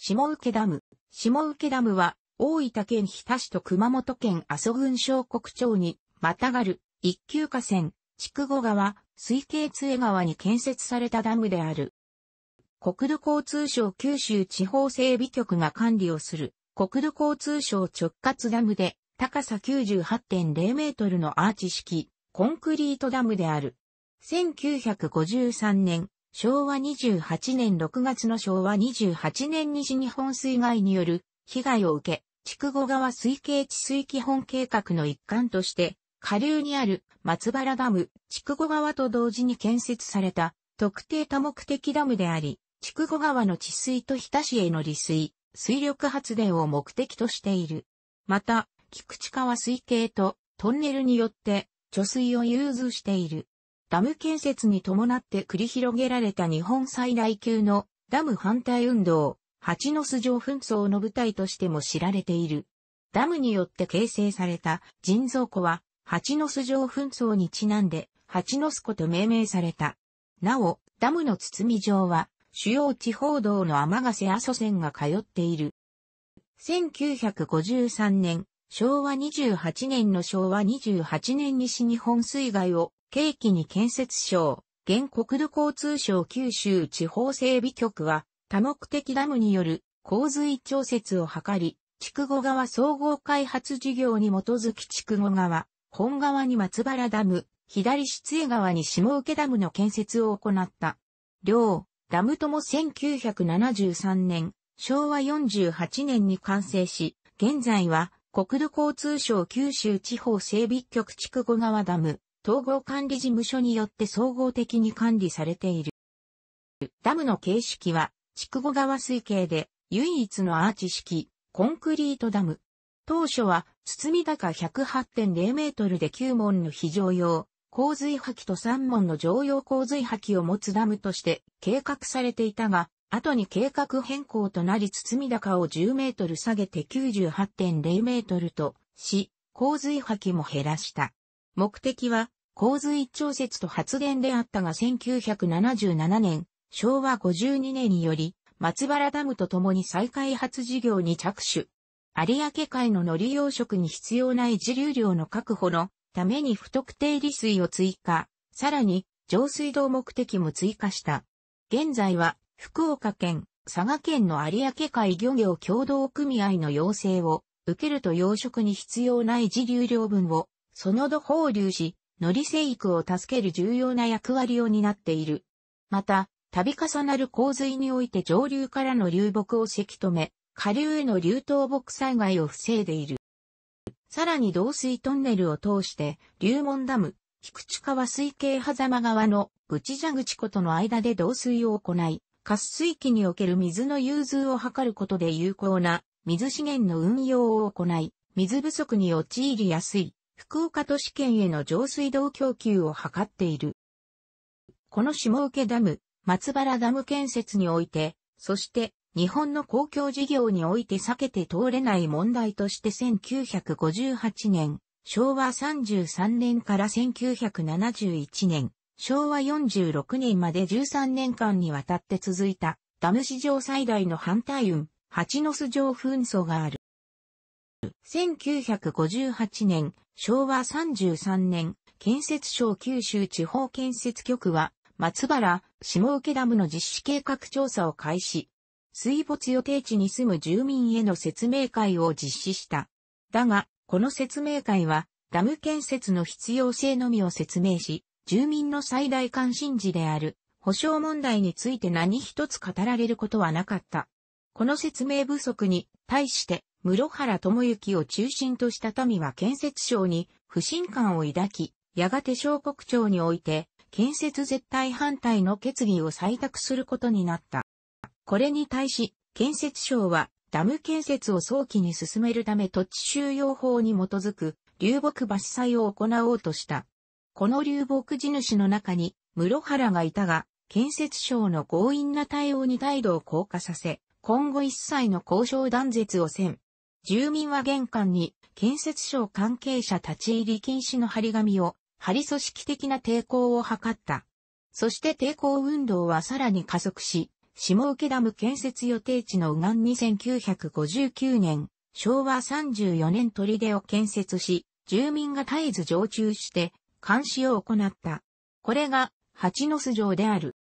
下請ダム。下請ダムは、大分県日田市と熊本県阿蘇郡小国町に、またがる、一級河川、筑後川、水系津江川に建設されたダムである。国土交通省九州地方整備局が管理をする、国土交通省直轄ダムで、高さ98.0メートルのアーチ式、コンクリートダムである。1953年、昭和28年6月の昭和28年西日本水害による被害を受け、筑後川水系治水基本計画の一環として、下流にある松原ダム、筑後川と同時に建設された特定多目的ダムであり、筑後川の治水と日田市への利水、水力発電を目的としている。また、菊池川水系とトンネルによって貯水を融通している。ダム建設に伴って繰り広げられた日本最大級のダム反対運動、蜂の巣上紛争の舞台としても知られている。ダムによって形成された人造湖は、蜂の巣上紛争にちなんで、蜂の巣湖と命名された。なお、ダムの包み上は、主要地方道の天ヶ瀬阿蘇線が通っている。1953年、昭和28年の昭和28年西日本水害を景気に建設省、現国土交通省九州地方整備局は、多目的ダムによる洪水調節を図り、筑後川総合開発事業に基づき筑後川、本川に松原ダム、左出江川に下請ダムの建設を行った。両、ダムとも1973年、昭和48年に完成し、現在は国土交通省九州地方整備局筑後川ダム、統合管理事務所によって総合的に管理されている。ダムの形式は、筑後川水系で唯一のアーチ式、コンクリートダム。当初は、堤高108.0メートルで9門の非常用、洪水破棄と3門の常用洪水破棄を持つダムとして計画されていたが、後に計画変更となり堤高を10メートル下げて98.0メートルとし、洪水破棄も減らした。目的は、洪水調節と発電であったが1977年、昭和52年により、松原ダムと共に再開発事業に着手。有明海の海苔養殖に必要ない自流量の確保のために不特定利水を追加、さらに上水道目的も追加した。現在は福岡県、佐賀県の有明海漁業協同組合の要請を受けると養殖に必要ない自流量分をその土放流し、乗り生育を助ける重要な役割を担っている。また、度重なる洪水において上流からの流木をせき止め、下流への流倒木災害を防いでいる。さらに導水トンネルを通して、流門ダム、菊池川水系狭間側のゃ蛇口湖との間で導水を行い、滑水器における水の融通を図ることで有効な水資源の運用を行い、水不足に陥りやすい福岡都市圏への上水道供給を図っている。この下請ダム、松原ダム建設において、そして日本の公共事業において避けて通れない問題として1958年、昭和33年から1971年、昭和46年まで13年間にわたって続いたダム史上最大の反対運、八の巣城紛争がある。1958年、昭和33年、建設省九州地方建設局は、松原、下請ダムの実施計画調査を開始。水没予定地に住む住民への説明会を実施した。だが、この説明会は、ダム建設の必要性のみを説明し、住民の最大関心事である、保障問題について何一つ語られることはなかった。この説明不足に対して、室原智之を中心とした民は建設省に不信感を抱き、やがて小国庁において、建設絶対反対の決議を採択することになった。これに対し、建設省は、ダム建設を早期に進めるため土地収容法に基づく流木伐採を行おうとした。この流木地主の中に室原がいたが、建設省の強引な対応に態度を硬化させ、今後一切の交渉断絶をせん。住民は玄関に建設省関係者立ち入り禁止の張り紙を張り組織的な抵抗を図った。そして抵抗運動はさらに加速し、下請ダム建設予定地の右岸に1959年、昭和34年砦を建設し、住民が絶えず常駐して監視を行った。これが、蜂の巣城である。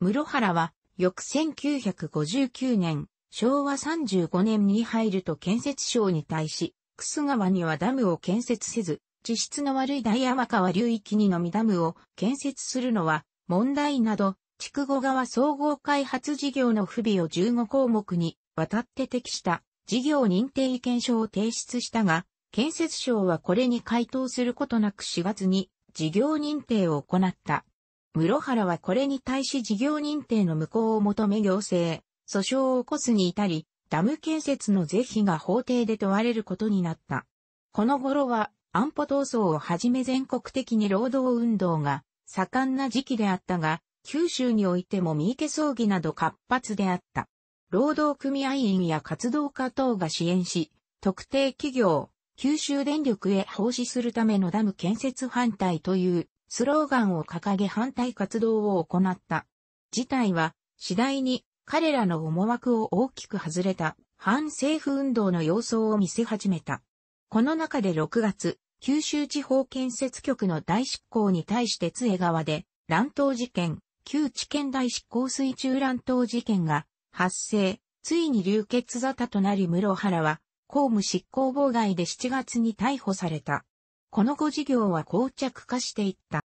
室原は翌1959年、昭和35年に入ると建設省に対し、楠川にはダムを建設せず、地質の悪い大山川流域にのみダムを建設するのは問題など、筑後川総合開発事業の不備を15項目にわたって適した事業認定意見書を提出したが、建設省はこれに回答することなく4月に事業認定を行った。室原はこれに対し事業認定の無効を求め行政、訴訟を起こすに至り、ダム建設の是非が法廷で問われることになった。この頃は安保闘争をはじめ全国的に労働運動が盛んな時期であったが、九州においても三池葬儀など活発であった。労働組合員や活動家等が支援し、特定企業、九州電力へ奉仕するためのダム建設反対というスローガンを掲げ反対活動を行った。事態は次第に彼らの思惑を大きく外れた反政府運動の様相を見せ始めた。この中で6月、九州地方建設局の大執行に対して杖川で乱闘事件、旧地県大執行水中乱闘事件が発生、ついに流血沙汰となり室原は公務執行妨害で7月に逮捕された。この後事業は膠着化していった。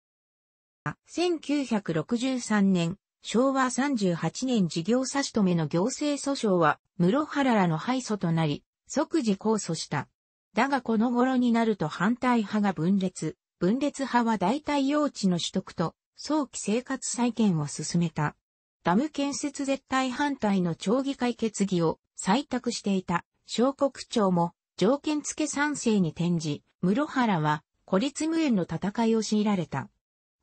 1963年、昭和38年事業差し止めの行政訴訟は、室原らの敗訴となり、即時控訴した。だがこの頃になると反対派が分裂、分裂派は代替用地の取得と、早期生活再建を進めた。ダム建設絶対反対の町議会決議を採択していた小国庁も条件付け賛成に転じ、室原は孤立無縁の戦いを強いられた。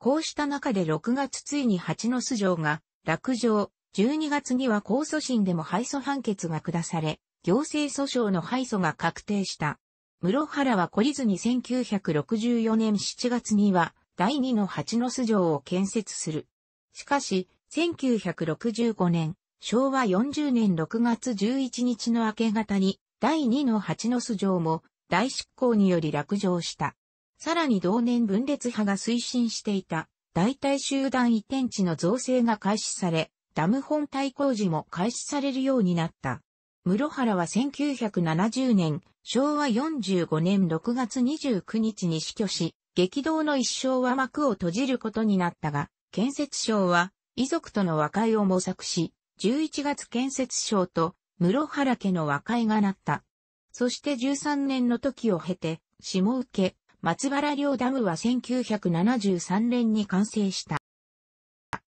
こうした中で6月ついに八の巣城が落城、12月には控訴審でも敗訴判決が下され、行政訴訟の敗訴が確定した。室原は懲りずに1964年7月には第2の八の巣城を建設する。しかし、1965年、昭和40年6月11日の明け方に第2の八の巣城も大執行により落城した。さらに同年分裂派が推進していた代替集団移転地の造成が開始され、ダム本体工事も開始されるようになった。室原は1970年、昭和45年6月29日に死去し、激動の一生は幕を閉じることになったが、建設省は遺族との和解を模索し、11月建設省と室原家の和解がなった。そして13年の時を経て、下請け、松原両ダムは1973年に完成した。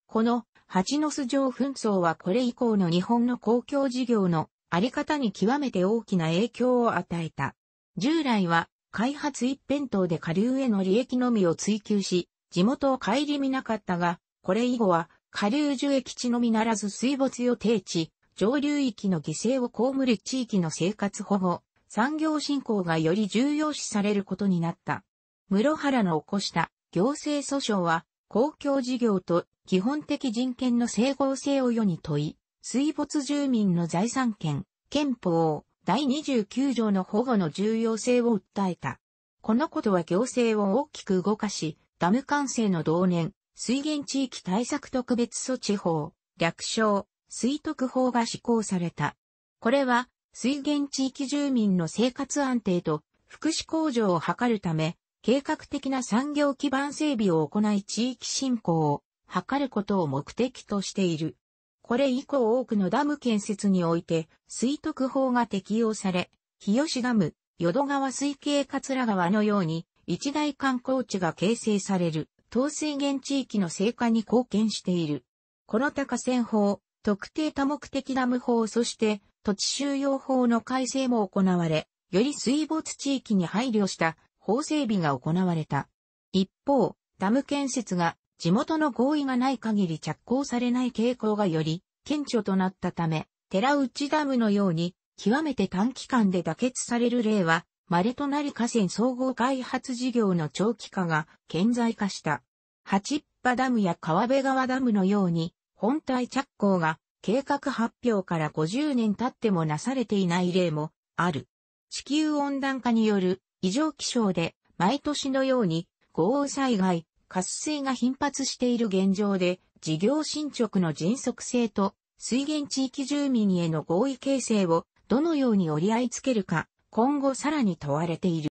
この蜂の巣城紛争はこれ以降の日本の公共事業のあり方に極めて大きな影響を与えた。従来は開発一辺倒で下流への利益のみを追求し、地元を顧みなかったが、これ以後は下流樹液地のみならず水没予定地、上流域の犠牲を被る地域の生活保護、産業振興がより重要視されることになった。室原の起こした行政訴訟は、公共事業と基本的人権の整合性を世に問い、水没住民の財産権、憲法、第29条の保護の重要性を訴えた。このことは行政を大きく動かし、ダム完成の同年、水源地域対策特別措置法、略称、水徳法が施行された。これは、水源地域住民の生活安定と福祉向上を図るため、計画的な産業基盤整備を行い地域振興を図ることを目的としている。これ以降多くのダム建設において、水徳法が適用され、日吉ダム、淀川水系桂川のように、一大観光地が形成される、東水源地域の成果に貢献している。この高線法、特定多目的ダム法そして土地収容法の改正も行われ、より水没地域に配慮した法整備が行われた。一方、ダム建設が地元の合意がない限り着工されない傾向がより顕著となったため、寺内ダムのように極めて短期間で妥結される例は、稀となり河川総合開発事業の長期化が顕在化した。八っぱダムや川辺川ダムのように本体着工が計画発表から50年経ってもなされていない例もある。地球温暖化による異常気象で毎年のように豪雨災害、渇水が頻発している現状で事業進捗の迅速性と水源地域住民への合意形成をどのように折り合いつけるか今後さらに問われている。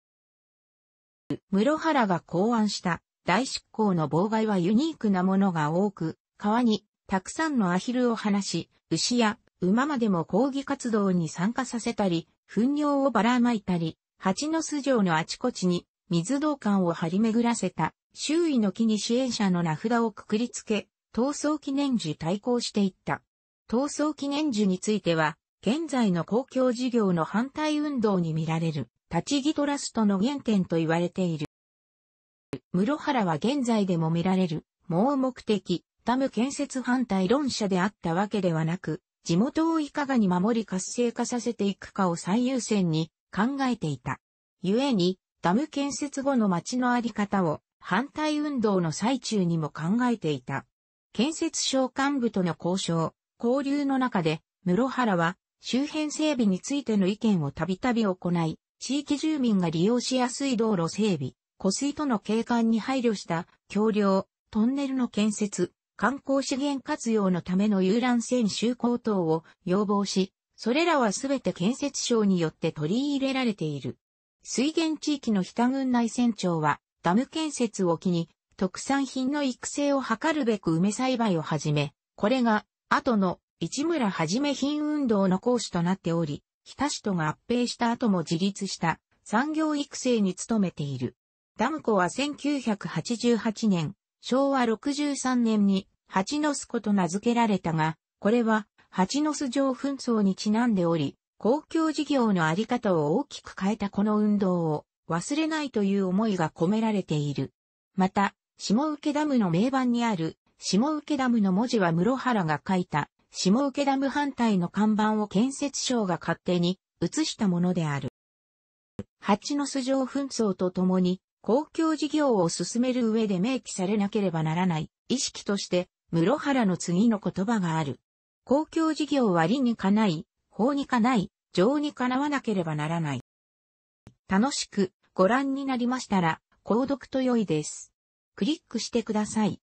室原が考案した大執行の妨害はユニークなものが多く、川にたくさんのアヒルを放し、牛や馬までも抗議活動に参加させたり、糞尿をばらまいたり、蜂の巣状のあちこちに水道管を張り巡らせた、周囲の木に支援者の名札をくくりつけ、逃走記念樹対抗していった。逃走記念樹については、現在の公共事業の反対運動に見られる、立ち木トラストの原点と言われている。室原は現在でも見られる、盲目的、ダム建設反対論者であったわけではなく、地元をいかがに守り活性化させていくかを最優先に考えていた。故に、ダム建設後の町のあり方を反対運動の最中にも考えていた。建設省幹部との交渉、交流の中で、室原は周辺整備についての意見をたびたび行い、地域住民が利用しやすい道路整備、湖水との景観に配慮した橋梁、トンネルの建設、観光資源活用のための遊覧船就航等を要望し、それらはすべて建設省によって取り入れられている。水源地域の北郡内船長は、ダム建設を機に、特産品の育成を図るべく梅栽培を始め、これが、後の市村はじめ品運動の講師となっており、北市とが合併した後も自立した産業育成に努めている。ダム湖は1988年、昭和63年に蜂の巣湖と名付けられたが、これは蜂の巣上紛争にちなんでおり、公共事業のあり方を大きく変えたこの運動を忘れないという思いが込められている。また、下請ダムの名板にある、下請ダムの文字は室原が書いた、下請ダム反対の看板を建設省が勝手に移したものである。蜂の巣上紛争とともに、公共事業を進める上で明記されなければならない意識として、室原の次の言葉がある。公共事業は理にかない、法にかない、情にかなわなければならない。楽しくご覧になりましたら、購読と良いです。クリックしてください。